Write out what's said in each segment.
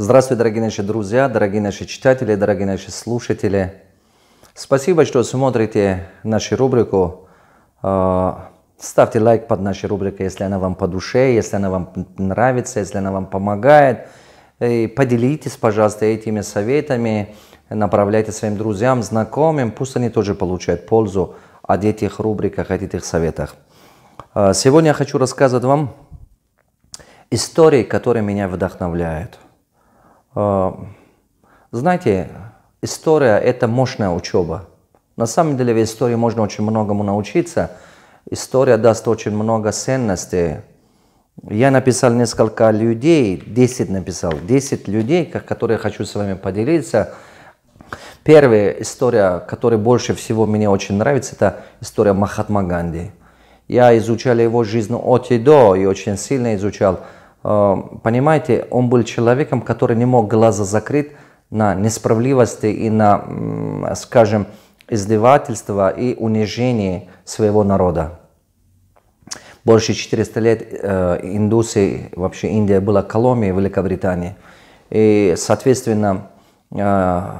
Здравствуйте, дорогие наши друзья, дорогие наши читатели, дорогие наши слушатели. Спасибо, что смотрите нашу рубрику. Э, ставьте лайк под нашей рубрикой, если она вам по душе, если она вам нравится, если она вам помогает. И поделитесь, пожалуйста, этими советами, направляйте своим друзьям, знакомым, пусть они тоже получают пользу от этих рубриках, от этих советах. Э, сегодня я хочу рассказывать вам истории, которые меня вдохновляют – Э, знаете, история – это мощная учеба. На самом деле в истории можно очень многому научиться. История даст очень много ценностей. Я написал несколько людей, 10 написал, 10 людей, которые хочу с вами поделиться. Первая история, которая больше всего мне очень нравится, это история Махатма Ганди. Я изучал его жизнь от и до и очень сильно изучал – Э, понимаете, он был человеком, который не мог глаза закрыть на несправедливости и на, скажем, издевательство и унижение своего народа. Больше 400 лет э, индусы, вообще Индия была колонией Великобритании. И, соответственно, э,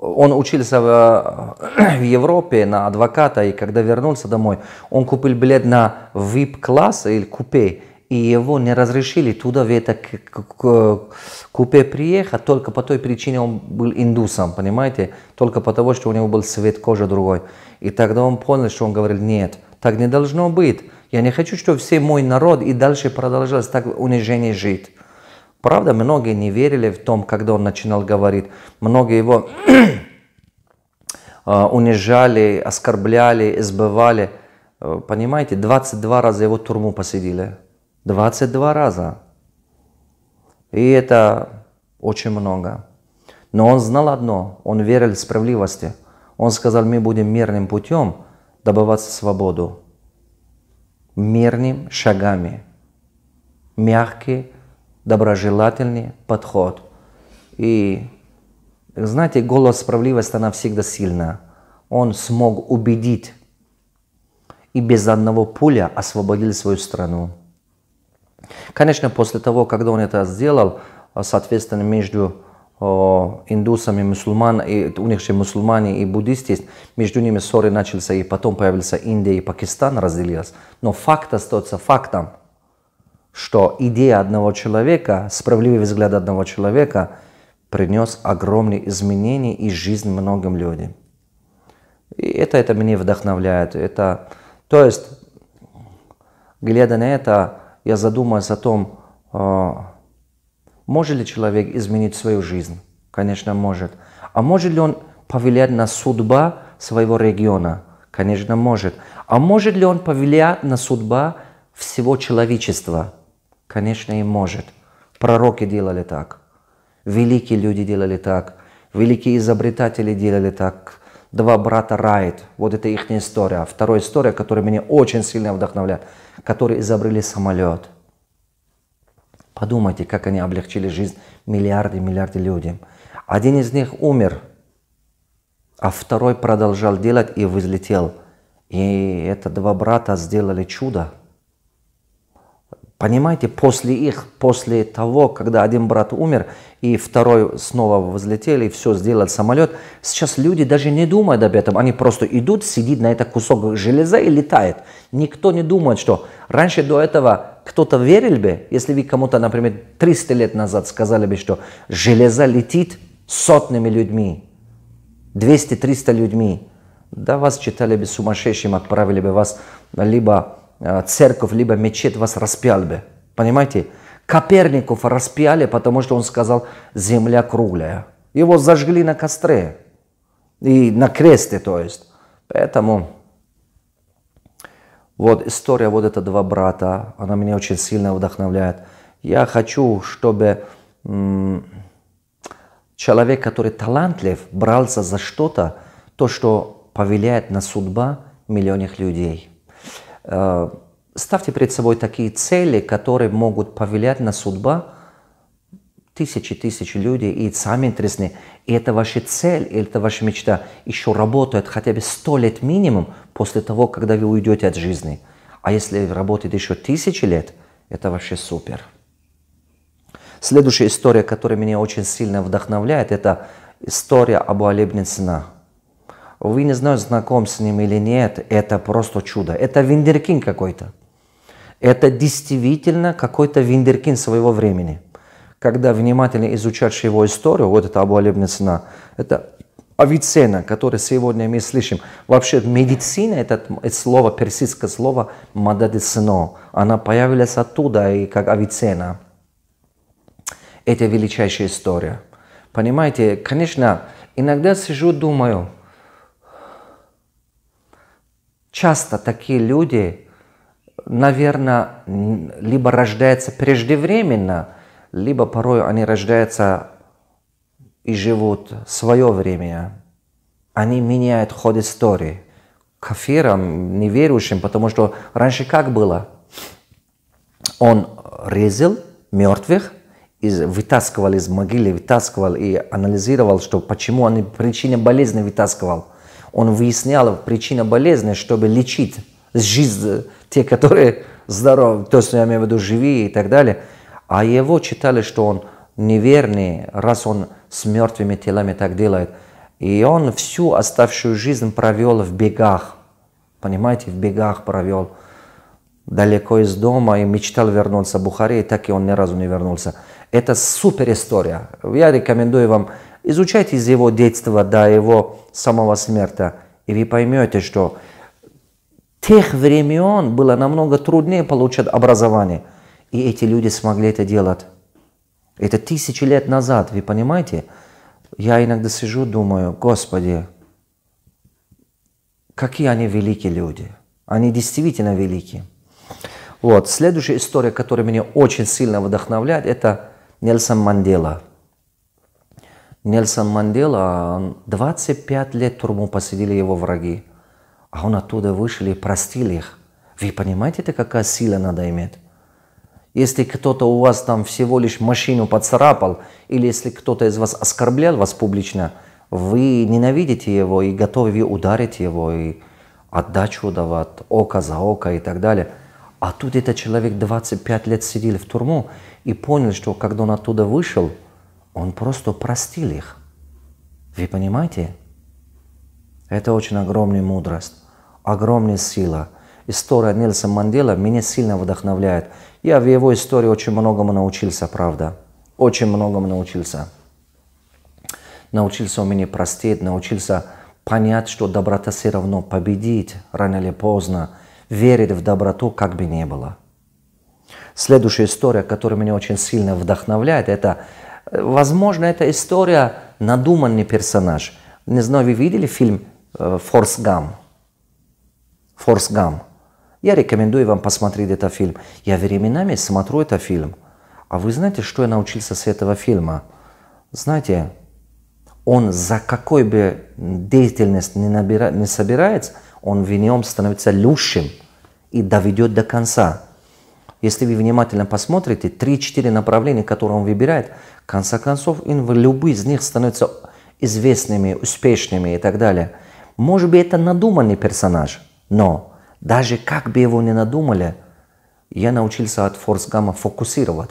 он учился в, в Европе на адвоката, и когда вернулся домой, он купил билет на VIP-класс или купе, и его не разрешили туда, в это купе приехать, только по той причине он был индусом, понимаете? Только потому, что у него был цвет кожи другой. И тогда он понял, что он говорил, нет, так не должно быть. Я не хочу, чтобы все мой народ и дальше продолжалось так унижение жить. Правда, многие не верили в том, когда он начинал говорить. Многие его э, унижали, оскорбляли, избывали. Э, понимаете, 22 раза его в турму посадили. 22 раза. И это очень много. Но он знал одно, он верил в справедливости. Он сказал, мы будем мирным путем добывать свободу. мирными шагами. Мягкий, доброжелательный подход. И знаете, голос справедливости, она всегда сильна. Он смог убедить и без одного пуля освободили свою страну. Конечно, после того, когда он это сделал, э, соответственно, между индусами, мусульман, и, у них же мусульмане и буддисты есть, между ними ссоры начался, и потом появился Индия и Пакистан разделилась. Но факт остается фактом, что идея одного человека, справедливый взгляд одного человека принес огромные изменения и жизнь многим людям. И это, это меня вдохновляет. Это, то есть, глядя на это, я задумаюсь о том, а, может ли человек изменить свою жизнь? Конечно, может. А может ли он повлиять на судьба своего региона? Конечно, может. А может ли он повлиять на судьба всего человечества? Конечно, и может. Пророки делали так. Великие люди делали так. Великие изобретатели делали так два брата Райт. Вот это их история. Вторая история, которая меня очень сильно вдохновляет. Которые изобрели самолет. Подумайте, как они облегчили жизнь миллиарды и миллиарды людям. Один из них умер, а второй продолжал делать и возлетел. И это два брата сделали чудо. Понимаете, после их, после того, когда один брат умер, и второй снова возлетели, и все, сделал самолет, сейчас люди даже не думают об этом. Они просто идут, сидит на этот кусок железа и летает. Никто не думает, что раньше до этого кто-то верил бы, если вы кому-то, например, 300 лет назад сказали бы, что железо летит сотнями людьми, 200-300 людьми. Да вас читали бы сумасшедшим, отправили бы вас либо Э, церковь, либо мечеть вас распял бы. Понимаете? Коперников распяли, потому что он сказал, земля круглая. Его зажгли на костре. И на кресте, то есть. Поэтому вот история вот этого два брата, она меня очень сильно вдохновляет. Я хочу, чтобы человек, который талантлив, брался за что-то, то, что повлияет на судьба миллионных людей. Э, ставьте перед собой такие цели, которые могут повлиять на судьбу тысячи тысячи людей, и сами интересное, и это ваша цель, и это ваша мечта еще работает хотя бы сто лет минимум после того, когда вы уйдете от жизни. А если работает еще тысячи лет, это вообще супер. Следующая история, которая меня очень сильно вдохновляет, это история об Абу Алибницина. Вы не знаете знаком с ним или нет, это просто чудо. Это Виндеркин какой-то. Это действительно какой-то Виндеркин своего времени. Когда внимательно изучаешь его историю, вот это оболебная цена, это Авицена, который сегодня мы слышим. Вообще медицина, это, это слово, персидское слово «мададисино», она появилась оттуда, и как Авицена. Это величайшая история. Понимаете, конечно, иногда сижу, думаю, часто такие люди, наверное, либо рождаются преждевременно, либо порой они рождаются и живут свое время. Они меняют ход истории. Кафирам, неверующим, потому что раньше как было? Он резал мертвых, из, вытаскивал из могилы, вытаскивал и анализировал, что почему они причине болезни вытаскивал – он выяснял причину болезни, чтобы лечить жизнь те, которые здоровы, то есть я имею в виду живые и так далее. А его читали, что он неверный, раз он с мертвыми телами так делает. И он всю оставшую жизнь провел в бегах. Понимаете, в бегах провел. Далеко из дома и мечтал вернуться в Бухаре, и так и он ни разу не вернулся. Это супер история. Я рекомендую вам Изучайте из его детства до его самого смерти, и вы поймете, что тех времен было намного труднее получать образование. И эти люди смогли это делать. Это тысячи лет назад, вы понимаете? Я иногда сижу, думаю, Господи, какие они великие люди. Они действительно великие. Вот. Следующая история, которая меня очень сильно вдохновляет, это Нельсон Мандела – Нельсон Мандела, 25 лет тюрьму посадили его враги, а он оттуда вышел и простил их. Вы понимаете, это какая сила надо иметь? Если кто-то у вас там всего лишь машину поцарапал, или если кто-то из вас оскорблял вас публично, вы ненавидите его и готовы вы ударить его, и отдачу давать, око за око и так далее. А тут этот человек 25 лет сидел в тюрьму и понял, что когда он оттуда вышел – он просто простил их. Вы понимаете? Это очень огромная мудрость, огромная сила. История Нельсона Мандела меня сильно вдохновляет. Я в его истории очень многому научился, правда. Очень многому научился. Научился у меня простить, научился понять, что доброта все равно победит рано или поздно, верить в доброту как бы ни было. Следующая история, которая меня очень сильно вдохновляет, это Возможно, это история надуманный персонаж. Не знаю, вы видели фильм э, «Форс Гам»? «Форс Гам». Я рекомендую вам посмотреть этот фильм. Я временами смотрю этот фильм. А вы знаете, что я научился с этого фильма? Знаете, он за какой бы деятельность не, набира, не собирается, он в нем становится лучшим и доведет до конца. Если вы внимательно посмотрите, 3-4 направления, которые он выбирает, в конце концов, любые из них становятся известными, успешными и так далее. Может быть, это надуманный персонаж, но даже как бы его не надумали, я научился от Форс Гамма фокусировать.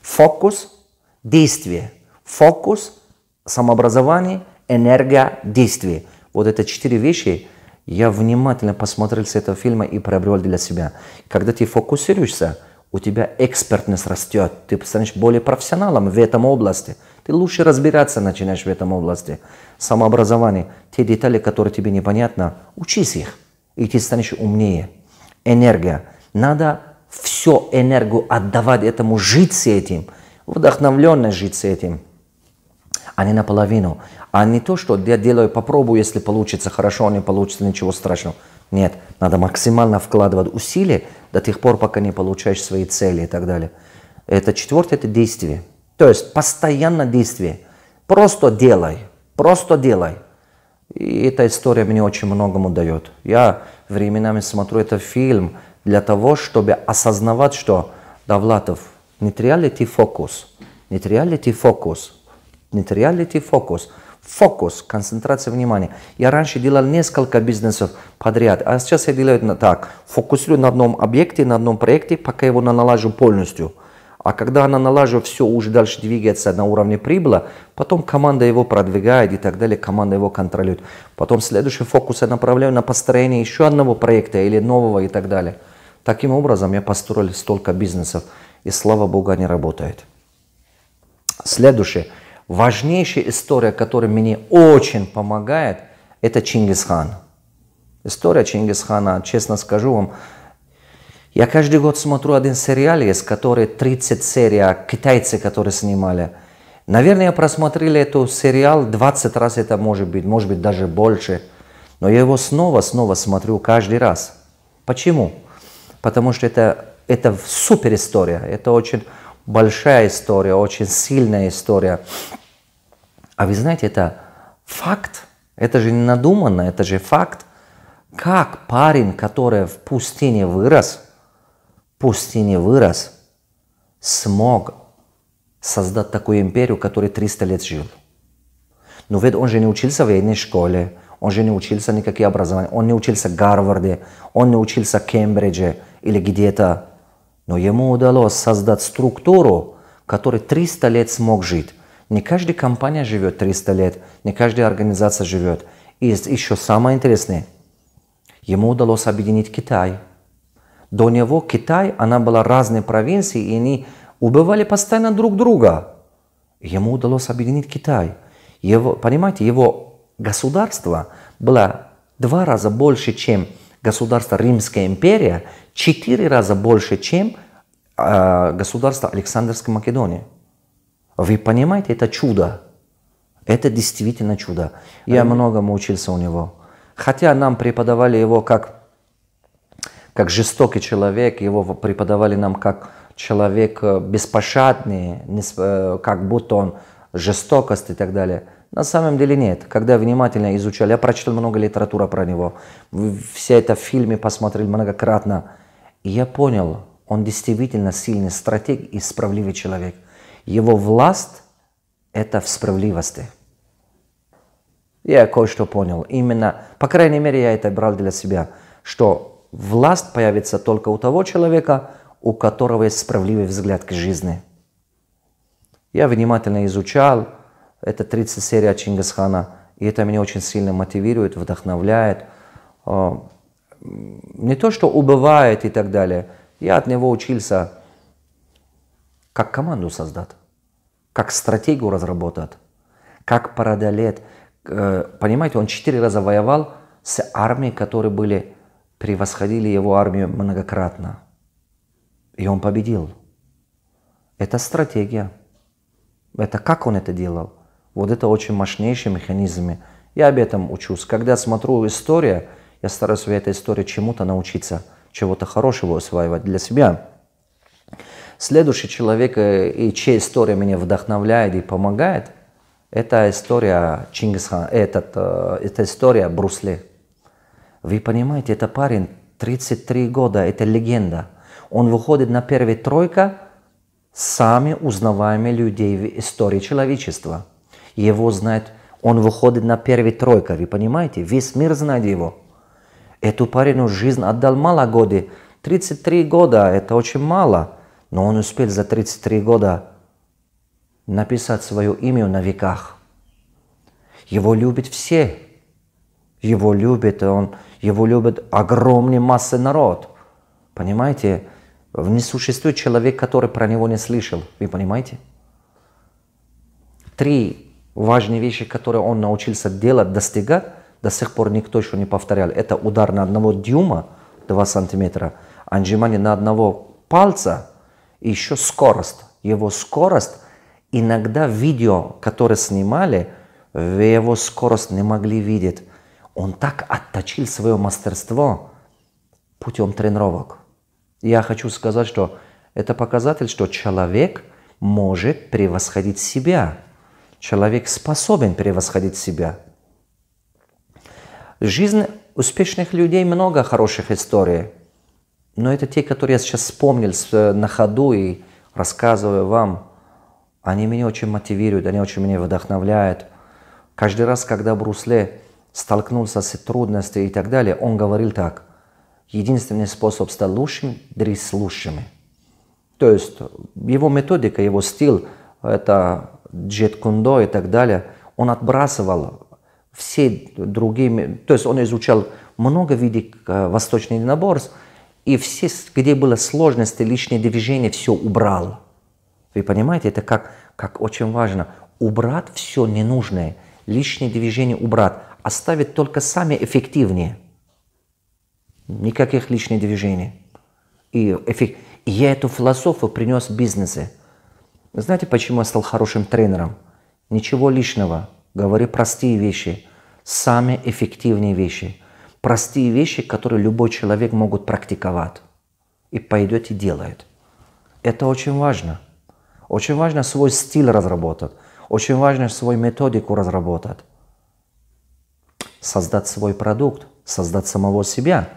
Фокус – действие. Фокус – самообразование, энергия, действие. Вот это четыре вещи я внимательно посмотрел с этого фильма и приобрел для себя. Когда ты фокусируешься, у тебя экспертность растет, ты становишься более профессионалом в этом области, ты лучше разбираться начинаешь в этом области. Самообразование, те детали, которые тебе непонятно, учись их, и ты станешь умнее. Энергия. Надо всю энергию отдавать этому, жить с этим, вдохновленно жить с этим – а не наполовину. А не то, что я делаю, попробую, если получится хорошо, а не получится, ничего страшного. Нет, надо максимально вкладывать усилия до тех пор, пока не получаешь свои цели и так далее. Это четвертое, это действие. То есть постоянно действие. Просто делай, просто делай. И эта история мне очень многому дает. Я временами смотрю этот фильм для того, чтобы осознавать, что Давлатов, не reality фокус, не reality фокус, нет, реалити фокус. Фокус, концентрация внимания. Я раньше делал несколько бизнесов подряд, а сейчас я делаю так. Фокусирую на одном объекте, на одном проекте, пока его налажу полностью. А когда она налажу, все уже дальше двигается на уровне прибыла, потом команда его продвигает и так далее, команда его контролирует. Потом следующий фокус я направляю на построение еще одного проекта или нового и так далее. Таким образом я построил столько бизнесов, и слава богу, они работают. Следующее – Важнейшая история, которая мне очень помогает, это Чингисхан. История Чингисхана, честно скажу вам, я каждый год смотрю один сериал, из которой 30 серий, а китайцы, которые снимали. Наверное, я просмотрели этот сериал 20 раз, это может быть, может быть даже больше. Но я его снова-снова смотрю каждый раз. Почему? Потому что это, это супер история, это очень большая история, очень сильная история. А вы знаете, это факт, это же не надуманно, это же факт. Как парень, который в пустыне вырос, в пустыне вырос, смог создать такую империю, которой 300 лет жил. Но ну, ведь он же не учился в военной школе, он же не учился никакие образования, он не учился в Гарварде, он не учился в Кембридже или где-то. Но ему удалось создать структуру, которой 300 лет смог жить. Не каждая компания живет 300 лет, не каждая организация живет. И еще самое интересное, ему удалось объединить Китай. До него Китай, она была разные провинции, и они убивали постоянно друг друга. Ему удалось объединить Китай. Его, понимаете, его государство было два раза больше, чем государство Римская империя, четыре раза больше, чем э, государство Александрской Македонии. Вы понимаете, это чудо. Это действительно чудо. Я многому учился у него. Хотя нам преподавали его как, как жестокий человек, его преподавали нам как человек э, беспощадный, э, как будто он жестокость и так далее. На самом деле нет. Когда внимательно изучал, я прочитал много литературы про него, все это в фильме посмотрел многократно, и я понял, он действительно сильный стратег и справедливый человек – его власть – это в справедливости. Я кое-что понял. Именно, по крайней мере, я это брал для себя, что власть появится только у того человека, у которого есть справедливый взгляд к жизни. Я внимательно изучал, это 30 серия Чингисхана, и это меня очень сильно мотивирует, вдохновляет. Э, не то, что убывает и так далее. Я от него учился как команду создат, как стратегию разработат, как парадолет. Э, понимаете, он четыре раза воевал с армией, которые были, превосходили его армию многократно. И он победил. Это стратегия. Это как он это делал? Вот это очень мощнейшие механизмы. Я об этом учусь. Когда смотрю историю, я стараюсь в этой истории чему-то научиться, чего-то хорошего усваивать для себя. Следующий человек э, и чья история меня вдохновляет и помогает, это история Чингисхана, этот, э, это история Брусли. Вы понимаете, это парень 33 года, это легенда. Он выходит на первые тройка сами узнаваемые людей в истории человечества. Его знает, он выходит на первые тройка, вы понимаете? Весь мир знает его. Эту парень жизнь отдал мало годы. 33 года – это очень мало – но он успел за 33 года написать свое имя на веках. Его любят все. Его любят он, его любят огромные массы народ. Понимаете? Не существует человек, который про него не слышал. Вы понимаете? Три важные вещи, которые он научился делать, достигать, до сих пор никто еще не повторял. Это удар на одного дюйма, 2 сантиметра, отжимание на одного пальца – еще скорость. Его скорость, иногда видео, которые снимали, его скорость не могли видеть. Он так отточил свое мастерство путем тренировок. Я хочу сказать, что это показатель, что человек может превосходить себя. Человек способен превосходить себя. Жизнь успешных людей много хороших историй – но это те, которые я сейчас вспомнил э, на ходу и рассказываю вам. Они меня очень мотивируют, они очень меня вдохновляют. Каждый раз, когда Брусле столкнулся с трудностями и так далее, он говорил так. Единственный способ стать лучшим – дрись с лучшими. То есть его методика, его стиль – это джет-кундо и так далее. Он отбрасывал все другие… То есть он изучал много видов э, восточных единоборств, и все, где были сложности, лишнее движение, все убрал. Вы понимаете, это как, как очень важно. Убрать все ненужное, лишнее движение убрать, оставить только самые эффективные. Никаких лишних движений. И, эффект... И я эту философию принес в бизнесе. Знаете, почему я стал хорошим тренером? Ничего лишнего. Говори простые вещи, самые эффективные вещи простые вещи, которые любой человек могут практиковать. И пойдет и делает. Это очень важно. Очень важно свой стиль разработать. Очень важно свою методику разработать. Создать свой продукт, создать самого себя.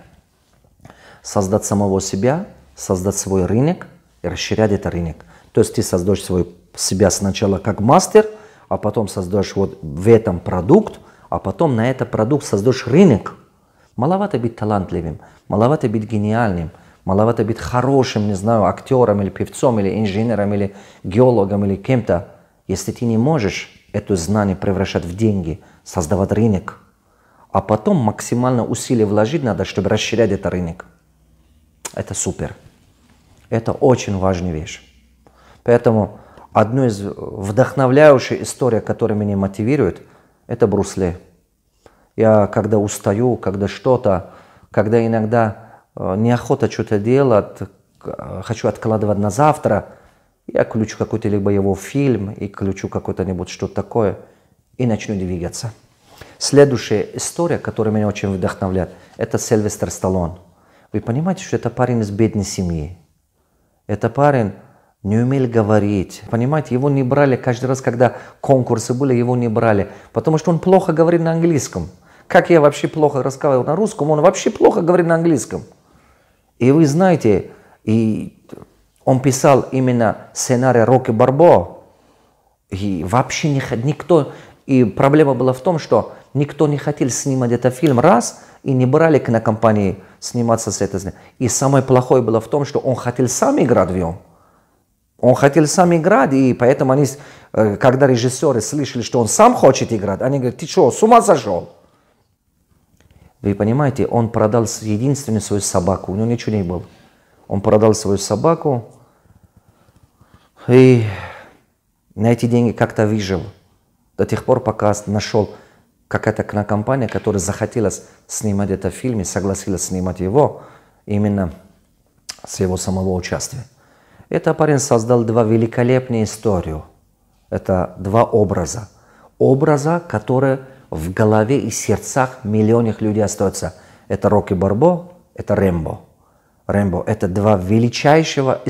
Создать самого себя, создать свой рынок и расширять этот рынок. То есть ты создаешь свой, себя сначала как мастер, а потом создаешь вот в этом продукт, а потом на этот продукт создаешь рынок – Маловато быть талантливым, маловато быть гениальным, маловато быть хорошим, не знаю, актером или певцом, или инженером, или геологом, или кем-то, если ты не можешь это знание превращать в деньги, создавать рынок, а потом максимально усилия вложить надо, чтобы расширять этот рынок. Это супер. Это очень важная вещь. Поэтому одну из вдохновляющих историй, которая меня мотивирует, это Брусле. Я когда устаю, когда что-то, когда иногда э, неохота что-то делать, э, хочу откладывать на завтра, я включу какой-то либо его фильм и включу какой-то нибудь что-то такое и начну двигаться. Следующая история, которая меня очень вдохновляет, это Сильвестр Сталлон. Вы понимаете, что это парень из бедной семьи. Это парень не умел говорить. Понимаете, его не брали каждый раз, когда конкурсы были, его не брали, потому что он плохо говорит на английском. Как я вообще плохо разговаривал на русском, он вообще плохо говорит на английском. И вы знаете, и он писал именно сценарий Рокки Барбо. И вообще не, никто... И проблема была в том, что никто не хотел снимать этот фильм, раз, и не брали кинокомпании сниматься с этой. И самое плохое было в том, что он хотел сам играть в нем. Он хотел сам играть, и поэтому они, э, когда режиссеры слышали, что он сам хочет играть, они говорят, ты что, с ума сошел? Вы понимаете, он продал единственную свою собаку, у него ничего не было. Он продал свою собаку и на эти деньги как-то выжил. До тех пор, пока нашел какая-то кинокомпания, которая захотела снимать этот фильм и согласилась снимать его именно с его самого участия. Этот парень создал два великолепные истории. Это два образа. Образа, которые в голове и сердцах миллионных людей остается. Это Рокки Барбо, это Рэмбо. Рэмбо – это два величайшего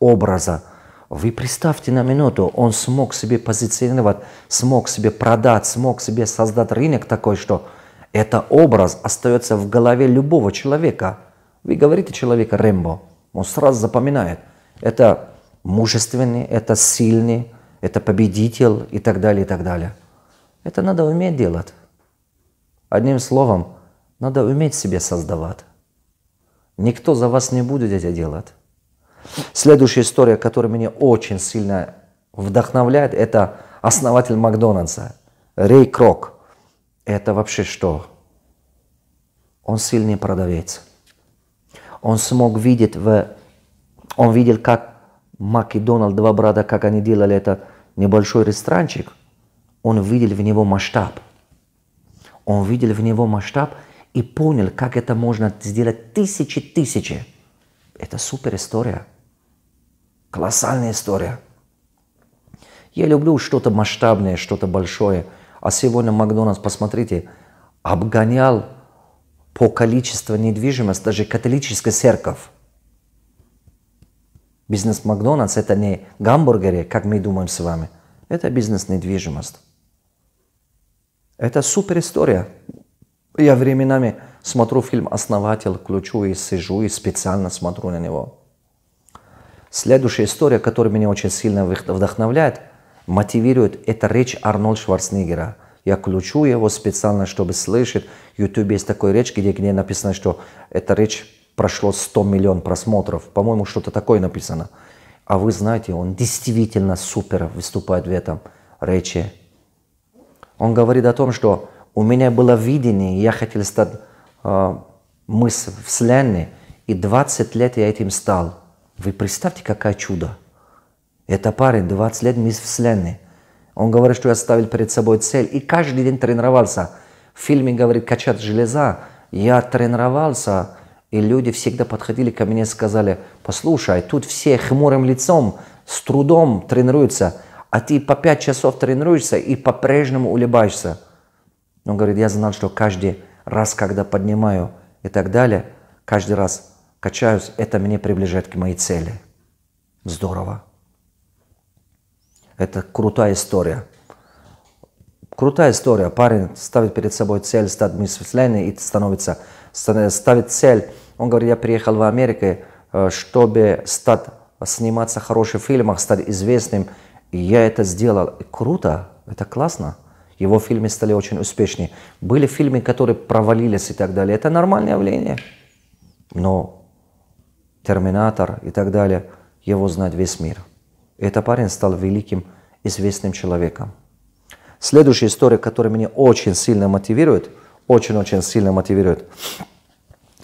образа. Вы представьте на минуту, он смог себе позиционировать, смог себе продать, смог себе создать рынок такой, что это образ остается в голове любого человека. Вы говорите человека Рэмбо, он сразу запоминает. Это мужественный, это сильный, это победитель и так далее, и так далее. Это надо уметь делать. Одним словом, надо уметь себе создавать. Никто за вас не будет это делать. Следующая история, которая меня очень сильно вдохновляет, это основатель Макдональдса, Рэй Крок. Это вообще что? Он сильный продавец. Он смог видеть, в... он видел, как Мак и Дональд, два брата, как они делали это небольшой ресторанчик – он видел в него масштаб. Он видел в него масштаб и понял, как это можно сделать тысячи, тысячи. Это супер история. Колоссальная история. Я люблю что-то масштабное, что-то большое. А сегодня Макдональдс, посмотрите, обгонял по количеству недвижимости даже католическая церковь. Бизнес Макдональдс – это не гамбургеры, как мы думаем с вами. Это бизнес недвижимость. Это супер история. Я временами смотрю фильм «Основатель», включу и сижу, и специально смотрю на него. Следующая история, которая меня очень сильно вдохновляет, мотивирует, это речь Арнольда Шварценеггера. Я включу его специально, чтобы слышать. В YouTube есть такой речь, где, где написано, что эта речь прошло 100 миллион просмотров. По-моему, что-то такое написано. А вы знаете, он действительно супер выступает в этом речи. Он говорит о том, что у меня было видение, я хотел стать э, мыс вселенной, и 20 лет я этим стал. Вы представьте, какое чудо. Это парень 20 лет мисс вселенной. Он говорит, что я ставил перед собой цель и каждый день тренировался. В фильме, говорит, качать железа. Я тренировался, и люди всегда подходили ко мне и сказали, послушай, тут все хмурым лицом, с трудом тренируются, а ты по 5 часов тренируешься и по-прежнему улыбаешься. Он говорит, я знал, что каждый раз, когда поднимаю и так далее, каждый раз качаюсь, это меня приближает к моей цели. Здорово. Это крутая история. Крутая история. Парень ставит перед собой цель стать миссионером и становится, ставит цель. Он говорит, я приехал в Америку, э, чтобы стать сниматься в хороших фильмах, стать известным, и я это сделал. Круто, это классно. Его фильмы стали очень успешнее. Были фильмы, которые провалились и так далее. Это нормальное явление. Но «Терминатор» и так далее, его знает весь мир. этот парень стал великим, известным человеком. Следующая история, которая меня очень сильно мотивирует, очень-очень сильно мотивирует,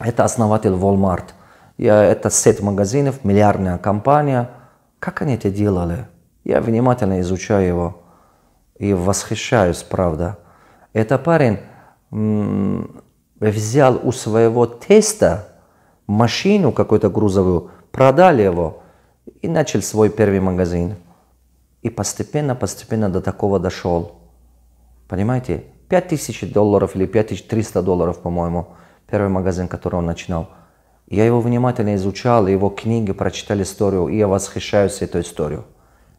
это основатель Walmart. Я, это сеть магазинов, миллиардная компания. Как они это делали? Я внимательно изучаю его и восхищаюсь, правда. Это парень взял у своего теста машину какую-то грузовую, продали его и начал свой первый магазин. И постепенно, постепенно до такого дошел. Понимаете? 5000 долларов или 5300 долларов, по-моему, первый магазин, который он начинал. Я его внимательно изучал, его книги, прочитал историю, и я восхищаюсь этой историей.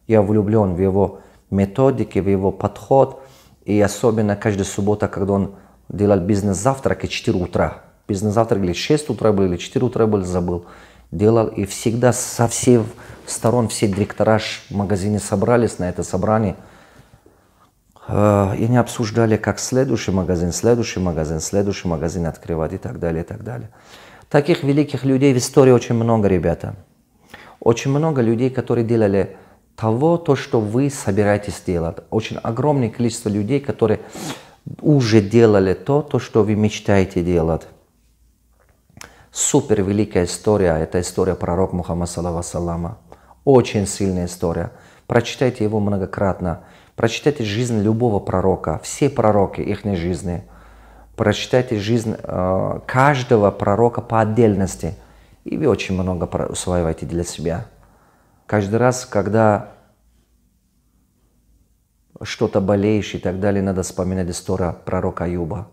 Я влюблен в его методики, в его подход. И особенно каждую субботу, когда он делал бизнес-завтраки 4 утра. Бизнес-завтрак или 6 утра был, или 4 утра был, забыл. Делал и всегда со всех сторон все директора в магазине собрались на это собрание. Э, и не обсуждали, как следующий магазин, следующий магазин, следующий магазин открывать и так далее, и так далее. Таких великих людей в истории очень много, ребята. Очень много людей, которые делали того, то, что вы собираетесь делать. Очень огромное количество людей, которые уже делали то, то, что вы мечтаете делать. Супер великая история, это история пророка Мухаммада Салава Очень сильная история. Прочитайте его многократно. Прочитайте жизнь любого пророка, все пророки их жизни. Прочитайте жизнь э, каждого пророка по отдельности. И вы очень много усваиваете для себя каждый раз, когда что-то болеешь и так далее, надо вспоминать историю пророка Юба,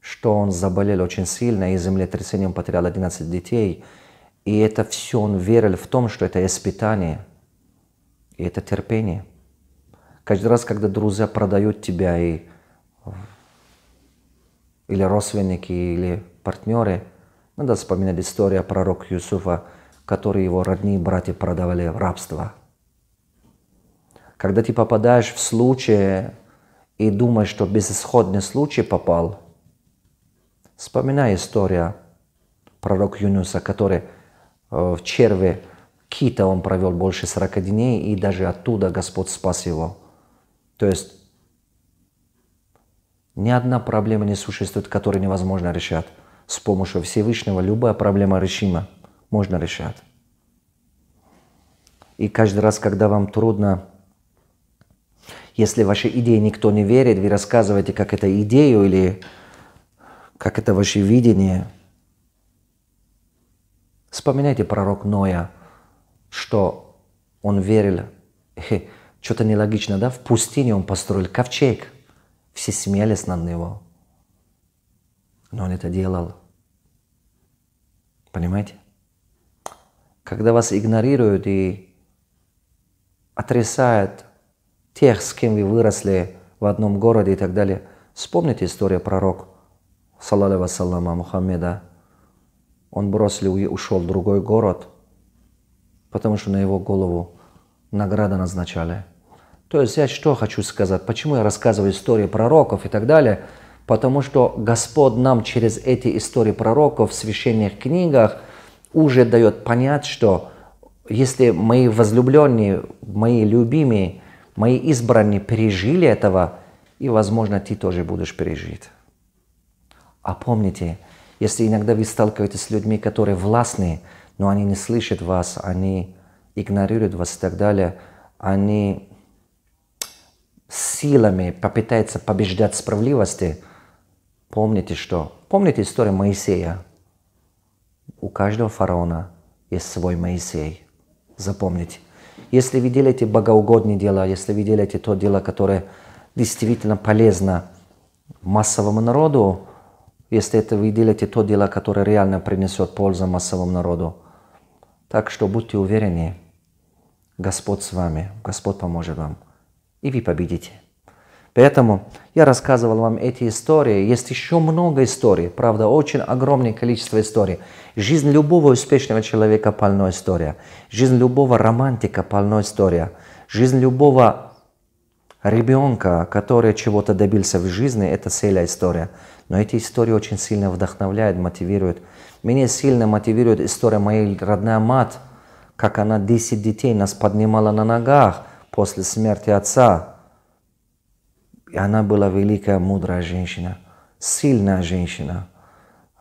что он заболел очень сильно, и землетрясением потерял 11 детей. И это все он верил в том, что это испытание, и это терпение. Каждый раз, когда друзья продают тебя, и, или родственники, или партнеры, надо вспоминать историю пророка Юсуфа – которые его родные братья продавали в рабство. Когда ты попадаешь в случай и думаешь, что безысходный случай попал, вспоминай историю пророка Юнуса, который э, в черве кита он провел больше 40 дней, и даже оттуда Господь спас его. То есть ни одна проблема не существует, которую невозможно решать. С помощью Всевышнего любая проблема решима можно решать. И каждый раз, когда вам трудно, если ваши идеи никто не верит, вы рассказываете, как это идею или как это ваше видение. Вспоминайте пророк Ноя, что он верил. Что-то нелогично, да? В пустыне он построил ковчег. Все смеялись над него. Но он это делал. Понимаете? когда вас игнорируют и отрисают тех, с кем вы выросли в одном городе и так далее. Вспомните историю пророка, саллаллаху вассалама Мухаммеда. Он бросил и ушел в другой город, потому что на его голову награда назначали. То есть я что хочу сказать? Почему я рассказываю истории пророков и так далее? Потому что Господь нам через эти истории пророков в священных книгах – уже дает понять, что если мои возлюбленные, мои любимые, мои избранные пережили этого, и, возможно, ты тоже будешь пережить. А помните, если иногда вы сталкиваетесь с людьми, которые властны, но они не слышат вас, они игнорируют вас и так далее, они силами попытаются побеждать справедливости, помните что? Помните историю Моисея, у каждого фараона есть свой Моисей. Запомните. Если вы делаете богоугодные дела, если вы делаете то дело, которое действительно полезно массовому народу, если это вы делаете то дело, которое реально принесет пользу массовому народу. Так что будьте уверены, Господь с вами, Господь поможет вам, и вы победите. Поэтому я рассказывал вам эти истории. Есть еще много историй, правда, очень огромное количество историй. Жизнь любого успешного человека – полная история. Жизнь любого романтика – полная история. Жизнь любого ребенка, который чего-то добился в жизни – это целая история. Но эти истории очень сильно вдохновляют, мотивируют. Меня сильно мотивирует история моей родная мать, как она 10 детей нас поднимала на ногах после смерти отца – и она была великая, мудрая женщина, сильная женщина.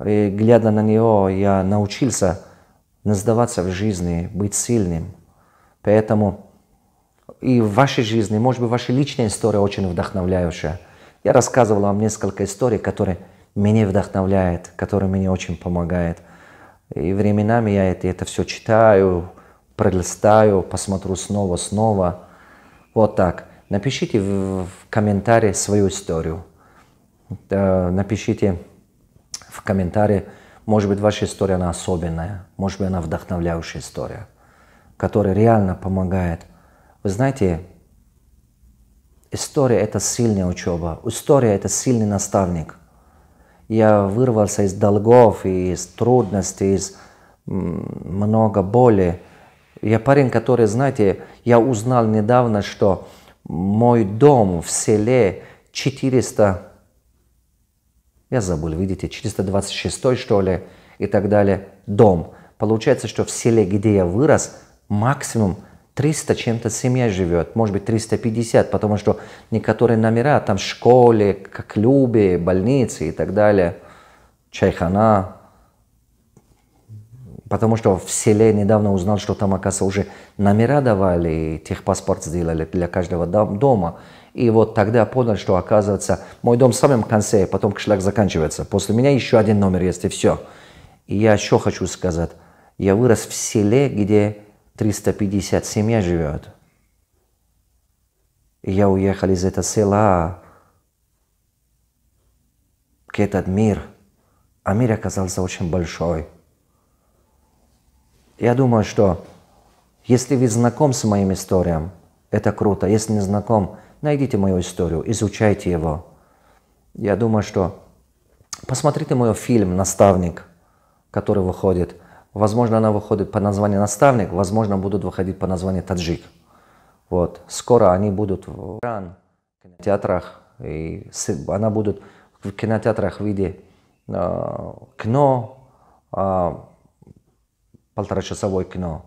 И глядя на нее, я научился не сдаваться в жизни, быть сильным. Поэтому и в вашей жизни, может быть, ваша личная история очень вдохновляющая. Я рассказывал вам несколько историй, которые меня вдохновляют, которые мне очень помогают. И временами я это, это все читаю, пролистаю, посмотрю снова, снова. Вот так. Напишите в, в комментарии свою историю. Э, напишите в комментарии, может быть, ваша история, она особенная, может быть, она вдохновляющая история, которая реально помогает. Вы знаете, история – это сильная учеба, история – это сильный наставник. Я вырвался из долгов, из трудностей, из много боли. Я парень, который, знаете, я узнал недавно, что мой дом в селе 400, я забыл, видите, 426 что ли, и так далее, дом. Получается, что в селе, где я вырос, максимум 300 чем-то семья живет, может быть 350, потому что некоторые номера там школе, клубе, больницы и так далее, чайхана, Потому что в селе недавно узнал, что там, оказывается, уже номера давали, и техпаспорт сделали для каждого дома. И вот тогда понял, что, оказывается, мой дом в самом конце, и а потом кишлак заканчивается. После меня еще один номер есть, и все. И я еще хочу сказать, я вырос в селе, где 350 семья живет. И я уехал из этого села к этот мир. А мир оказался очень большой. Я думаю, что если вы знаком с моим историем, это круто. Если не знаком, найдите мою историю, изучайте его. Я думаю, что посмотрите мой фильм «Наставник», который выходит. Возможно, она выходит по названию «Наставник», возможно, будут выходить по названию «Таджик». Вот. Скоро они будут в в кинотеатрах, и она будет в кинотеатрах в виде э, кино, э, полторачасовое кино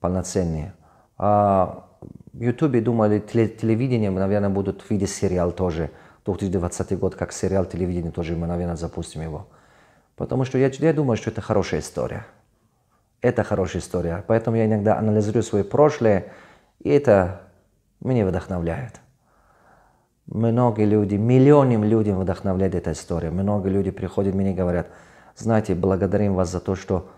полноценное. А в Ютубе думали, телевидением, наверное, будут в виде сериал тоже. 2020 год, как сериал телевидения тоже мы, наверное, запустим его. Потому что я, я думаю, что это хорошая история. Это хорошая история. Поэтому я иногда анализирую свое прошлое, и это меня вдохновляет. Многие люди, миллионным людям вдохновляет эта история. Многие люди приходят мне и говорят, знаете, благодарим вас за то, что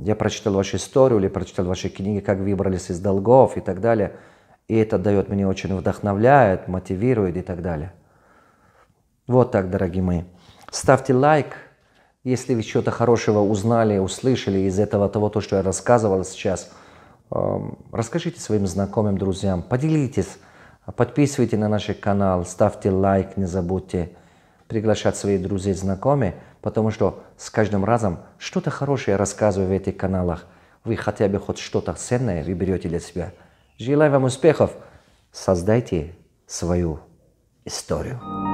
я прочитал вашу историю или прочитал ваши книги, как выбрались из долгов и так далее. И это дает мне очень вдохновляет, мотивирует и так далее. Вот так, дорогие мои. Ставьте лайк, если вы что-то хорошего узнали, услышали из этого того, то, что я рассказывал сейчас. Расскажите своим знакомым, друзьям, поделитесь, подписывайтесь на наш канал, ставьте лайк, не забудьте приглашать своих друзей, знакомых потому что с каждым разом что-то хорошее рассказываю в этих каналах. Вы хотя бы хоть что-то ценное выберете для себя. Желаю вам успехов. Создайте свою историю.